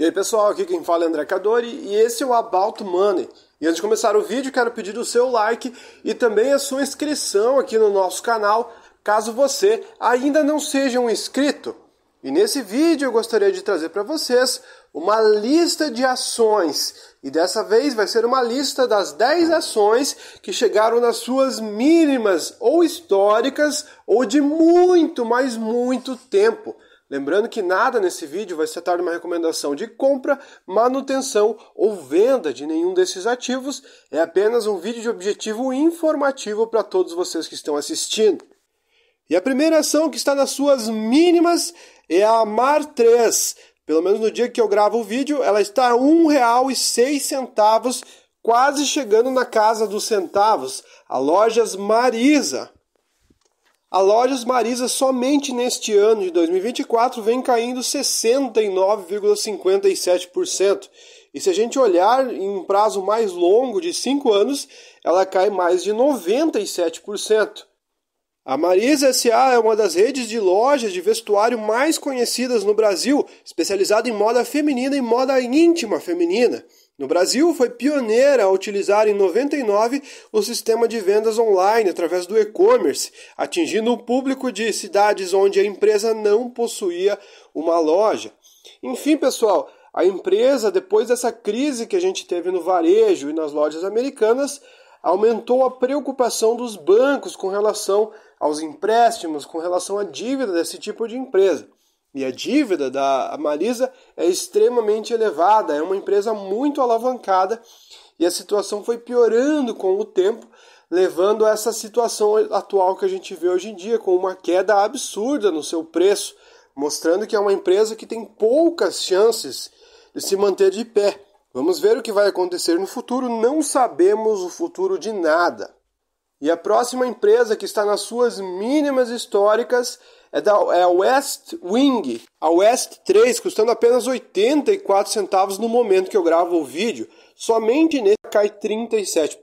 E aí pessoal, aqui quem fala é André Cadori e esse é o About Money. E antes de começar o vídeo, quero pedir o seu like e também a sua inscrição aqui no nosso canal, caso você ainda não seja um inscrito. E nesse vídeo eu gostaria de trazer para vocês uma lista de ações. E dessa vez vai ser uma lista das 10 ações que chegaram nas suas mínimas ou históricas ou de muito, mas muito tempo. Lembrando que nada nesse vídeo vai se tratar de uma recomendação de compra, manutenção ou venda de nenhum desses ativos, é apenas um vídeo de objetivo informativo para todos vocês que estão assistindo. E a primeira ação que está nas suas mínimas é a Mar 3. Pelo menos no dia que eu gravo o vídeo, ela está R$ 1,06, quase chegando na casa dos centavos. A Lojas Marisa. A Lojas Marisa somente neste ano de 2024 vem caindo 69,57%. E se a gente olhar em um prazo mais longo de 5 anos, ela cai mais de 97%. A Marisa SA é uma das redes de lojas de vestuário mais conhecidas no Brasil, especializada em moda feminina e moda íntima feminina. No Brasil, foi pioneira a utilizar em 99 o sistema de vendas online através do e-commerce, atingindo o público de cidades onde a empresa não possuía uma loja. Enfim, pessoal, a empresa, depois dessa crise que a gente teve no varejo e nas lojas americanas, aumentou a preocupação dos bancos com relação aos empréstimos, com relação à dívida desse tipo de empresa. E a dívida da Marisa é extremamente elevada, é uma empresa muito alavancada e a situação foi piorando com o tempo, levando a essa situação atual que a gente vê hoje em dia, com uma queda absurda no seu preço, mostrando que é uma empresa que tem poucas chances de se manter de pé. Vamos ver o que vai acontecer no futuro, não sabemos o futuro de nada. E a próxima empresa que está nas suas mínimas históricas é da é a West Wing, a West 3, custando apenas 84 centavos no momento que eu gravo o vídeo. Somente nesse cai 37%.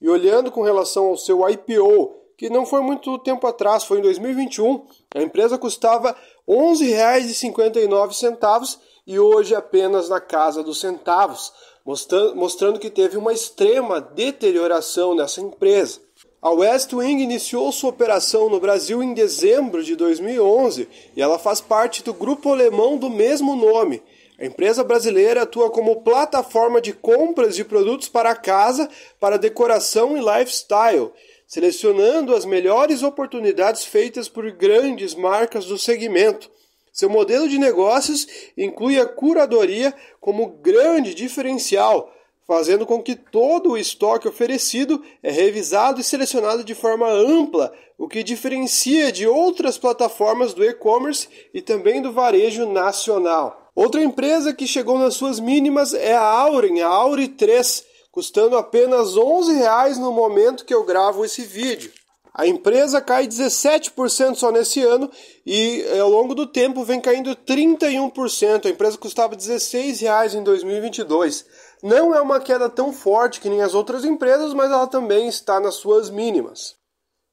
E olhando com relação ao seu IPO, que não foi muito tempo atrás, foi em 2021, a empresa custava R$ 11,59 e hoje apenas na casa dos centavos, mostrando que teve uma extrema deterioração nessa empresa. A West Wing iniciou sua operação no Brasil em dezembro de 2011 e ela faz parte do grupo alemão do mesmo nome. A empresa brasileira atua como plataforma de compras de produtos para casa, para decoração e lifestyle, selecionando as melhores oportunidades feitas por grandes marcas do segmento. Seu modelo de negócios inclui a curadoria como grande diferencial fazendo com que todo o estoque oferecido é revisado e selecionado de forma ampla, o que diferencia de outras plataformas do e-commerce e também do varejo nacional. Outra empresa que chegou nas suas mínimas é a Aurin, a Auri 3, custando apenas R$ reais no momento que eu gravo esse vídeo. A empresa cai 17% só nesse ano e eh, ao longo do tempo vem caindo 31%. A empresa custava R$ reais em 2022. Não é uma queda tão forte que nem as outras empresas, mas ela também está nas suas mínimas.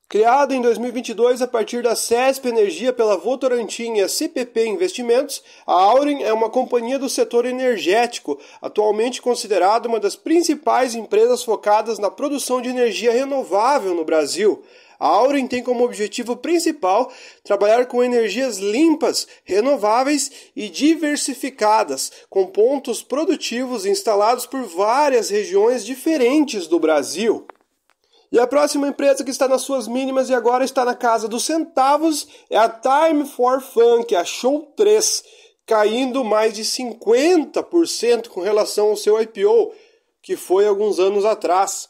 Criada em 2022 a partir da CESP Energia pela Votorantim e a CPP Investimentos, a Aurin é uma companhia do setor energético, atualmente considerada uma das principais empresas focadas na produção de energia renovável no Brasil. A Aurin tem como objetivo principal trabalhar com energias limpas, renováveis e diversificadas, com pontos produtivos instalados por várias regiões diferentes do Brasil. E a próxima empresa que está nas suas mínimas e agora está na casa dos centavos é a Time for Fun, que é achou 3, caindo mais de 50% com relação ao seu IPO, que foi alguns anos atrás.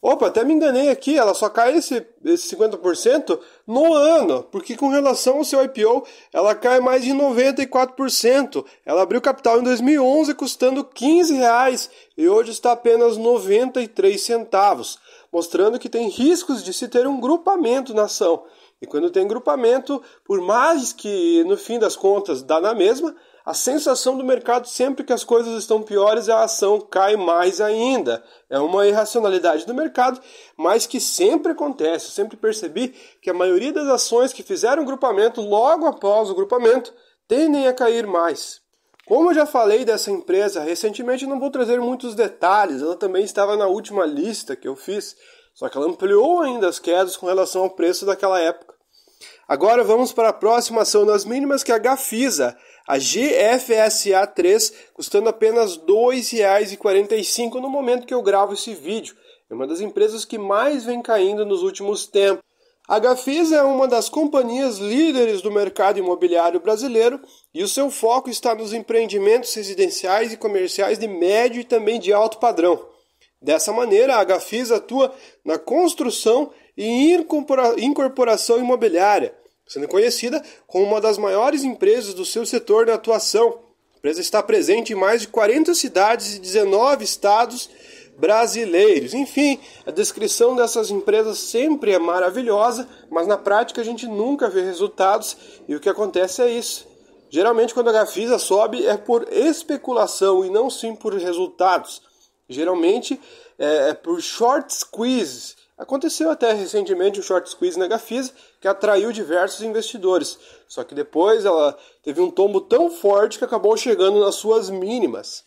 Opa, até me enganei aqui, ela só cai esse, esse 50% no ano, porque com relação ao seu IPO, ela cai mais de 94%. Ela abriu capital em 2011 custando R$ 15 reais, e hoje está apenas 93 centavos mostrando que tem riscos de se ter um grupamento na ação. E quando tem grupamento, por mais que no fim das contas dá na mesma, a sensação do mercado sempre que as coisas estão piores, a ação cai mais ainda. É uma irracionalidade do mercado, mas que sempre acontece. Eu sempre percebi que a maioria das ações que fizeram grupamento logo após o grupamento tendem a cair mais. Como eu já falei dessa empresa recentemente, não vou trazer muitos detalhes, ela também estava na última lista que eu fiz, só que ela ampliou ainda as quedas com relação ao preço daquela época. Agora vamos para a próxima ação das mínimas que é a Gafisa, a GFSA3, custando apenas R$ 2,45 no momento que eu gravo esse vídeo. É uma das empresas que mais vem caindo nos últimos tempos. A Gafisa é uma das companhias líderes do mercado imobiliário brasileiro e o seu foco está nos empreendimentos residenciais e comerciais de médio e também de alto padrão. Dessa maneira, a Gafisa atua na construção e incorporação imobiliária, sendo conhecida como uma das maiores empresas do seu setor de atuação. A empresa está presente em mais de 40 cidades e 19 estados brasileiros. Enfim, a descrição dessas empresas sempre é maravilhosa, mas na prática a gente nunca vê resultados e o que acontece é isso. Geralmente, quando a Gafisa sobe é por especulação e não sim por resultados. Geralmente é, é por short squeezes. Aconteceu até recentemente um short squeeze na Gafisa que atraiu diversos investidores. Só que depois ela teve um tombo tão forte que acabou chegando nas suas mínimas.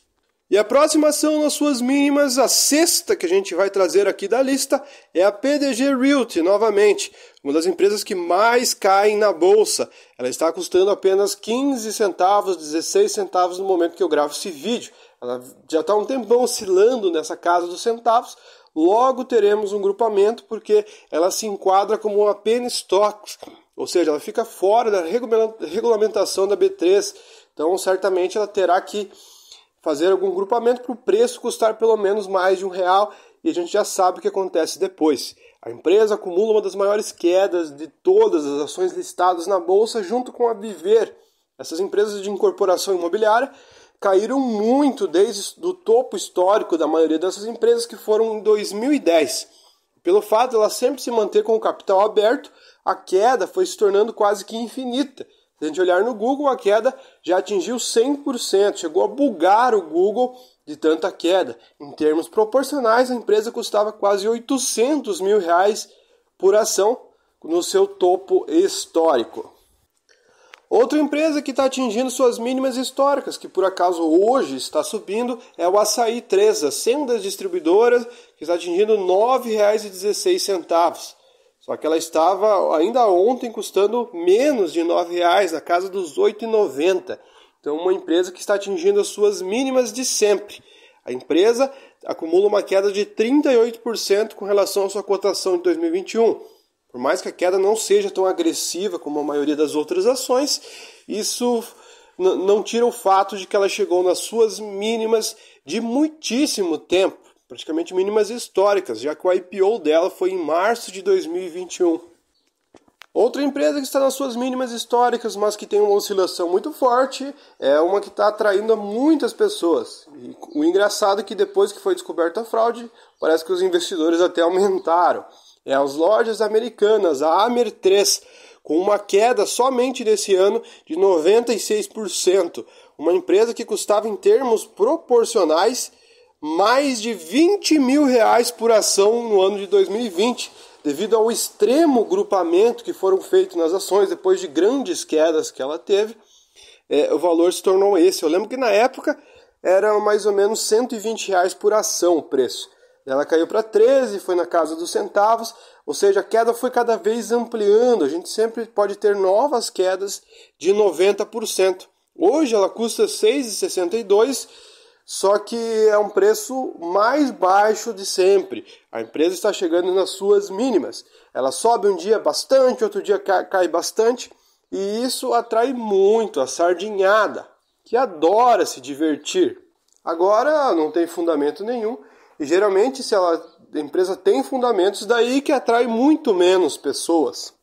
E a próxima ação nas suas mínimas, a sexta que a gente vai trazer aqui da lista, é a PDG Realty, novamente, uma das empresas que mais caem na bolsa. Ela está custando apenas 15 centavos, 16 centavos no momento que eu gravo esse vídeo. Ela já está um tempão oscilando nessa casa dos centavos. Logo teremos um grupamento porque ela se enquadra como uma penstock, ou seja, ela fica fora da regulamentação da B3. Então, certamente ela terá que fazer algum grupamento para o preço custar pelo menos mais de um real e a gente já sabe o que acontece depois. A empresa acumula uma das maiores quedas de todas as ações listadas na bolsa, junto com a Viver. Essas empresas de incorporação imobiliária caíram muito desde o topo histórico da maioria dessas empresas, que foram em 2010. Pelo fato de ela sempre se manter com o capital aberto, a queda foi se tornando quase que infinita. Se a gente olhar no Google, a queda já atingiu 100%, chegou a bugar o Google de tanta queda. Em termos proporcionais, a empresa custava quase 800 mil reais por ação no seu topo histórico. Outra empresa que está atingindo suas mínimas históricas, que por acaso hoje está subindo, é o Açaí 3, a das Distribuidoras, que está atingindo R$ 9,16. Só que ela estava ainda ontem custando menos de R$ 9,00, na casa dos R$ 8,90. Então, uma empresa que está atingindo as suas mínimas de sempre. A empresa acumula uma queda de 38% com relação à sua cotação de 2021. Por mais que a queda não seja tão agressiva como a maioria das outras ações, isso não tira o fato de que ela chegou nas suas mínimas de muitíssimo tempo praticamente mínimas históricas, já que o IPO dela foi em março de 2021. Outra empresa que está nas suas mínimas históricas, mas que tem uma oscilação muito forte, é uma que está atraindo muitas pessoas. E o engraçado é que depois que foi descoberta a fraude, parece que os investidores até aumentaram. É as lojas americanas, a Amer 3, com uma queda somente desse ano de 96%. Uma empresa que custava em termos proporcionais mais de 20 mil reais por ação no ano de 2020, devido ao extremo grupamento que foram feitos nas ações depois de grandes quedas que ela teve. É, o valor se tornou esse. Eu lembro que na época era mais ou menos 120 reais por ação o preço. Ela caiu para 13, foi na casa dos centavos, ou seja, a queda foi cada vez ampliando. A gente sempre pode ter novas quedas de 90%. Hoje ela custa 6,62 só que é um preço mais baixo de sempre. A empresa está chegando nas suas mínimas. Ela sobe um dia bastante, outro dia cai, bastante, e isso atrai muito a sardinhada, que adora se divertir. Agora não tem fundamento nenhum, e geralmente se ela, a empresa tem fundamentos, daí que atrai muito menos pessoas.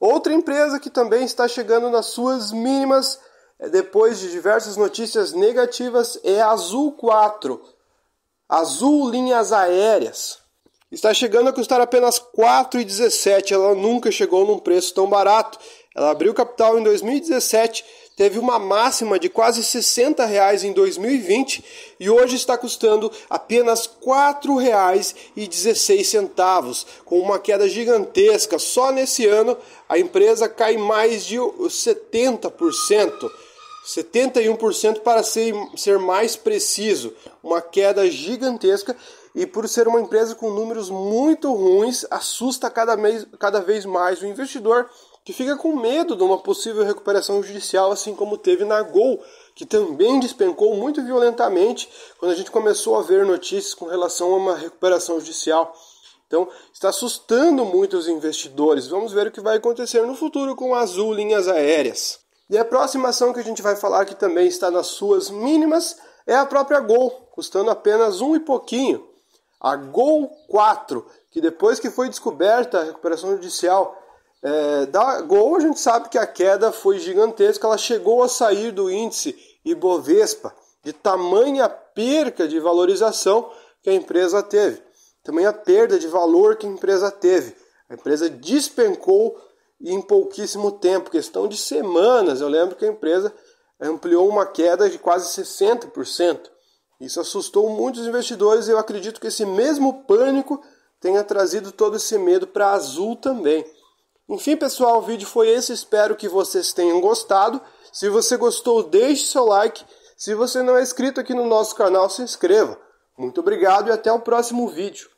Outra empresa que também está chegando nas suas mínimas é, depois de diversas notícias negativas, é Azul 4, Azul Linhas Aéreas. Está chegando a custar apenas R$ 4,17. Ela nunca chegou num preço tão barato. Ela abriu capital em 2017, teve uma máxima de quase R$ 60 reais em 2020 e hoje está custando apenas R$ 4,16, com uma queda gigantesca. Só nesse ano a empresa cai mais de 70%. 71% para ser, ser mais preciso, uma queda gigantesca e por ser uma empresa com números muito ruins, assusta cada, mês, cada vez mais o investidor que fica com medo de uma possível recuperação judicial, assim como teve na Gol, que também despencou muito violentamente quando a gente começou a ver notícias com relação a uma recuperação judicial. Então, está assustando muito os investidores. Vamos ver o que vai acontecer no futuro com a Azul Linhas Aéreas. E a próxima ação que a gente vai falar, que também está nas suas mínimas, é a própria Gol, custando apenas um e pouquinho. A Gol 4, que depois que foi descoberta a recuperação judicial é, da Gol, a gente sabe que a queda foi gigantesca, ela chegou a sair do índice Ibovespa, de tamanha perca de valorização que a empresa teve. Também a perda de valor que a empresa teve. A empresa despencou e em pouquíssimo tempo, questão de semanas. Eu lembro que a empresa ampliou uma queda de quase 60%. Isso assustou muitos investidores e eu acredito que esse mesmo pânico tenha trazido todo esse medo para a Azul também. Enfim, pessoal, o vídeo foi esse. Espero que vocês tenham gostado. Se você gostou, deixe seu like. Se você não é inscrito aqui no nosso canal, se inscreva. Muito obrigado e até o próximo vídeo.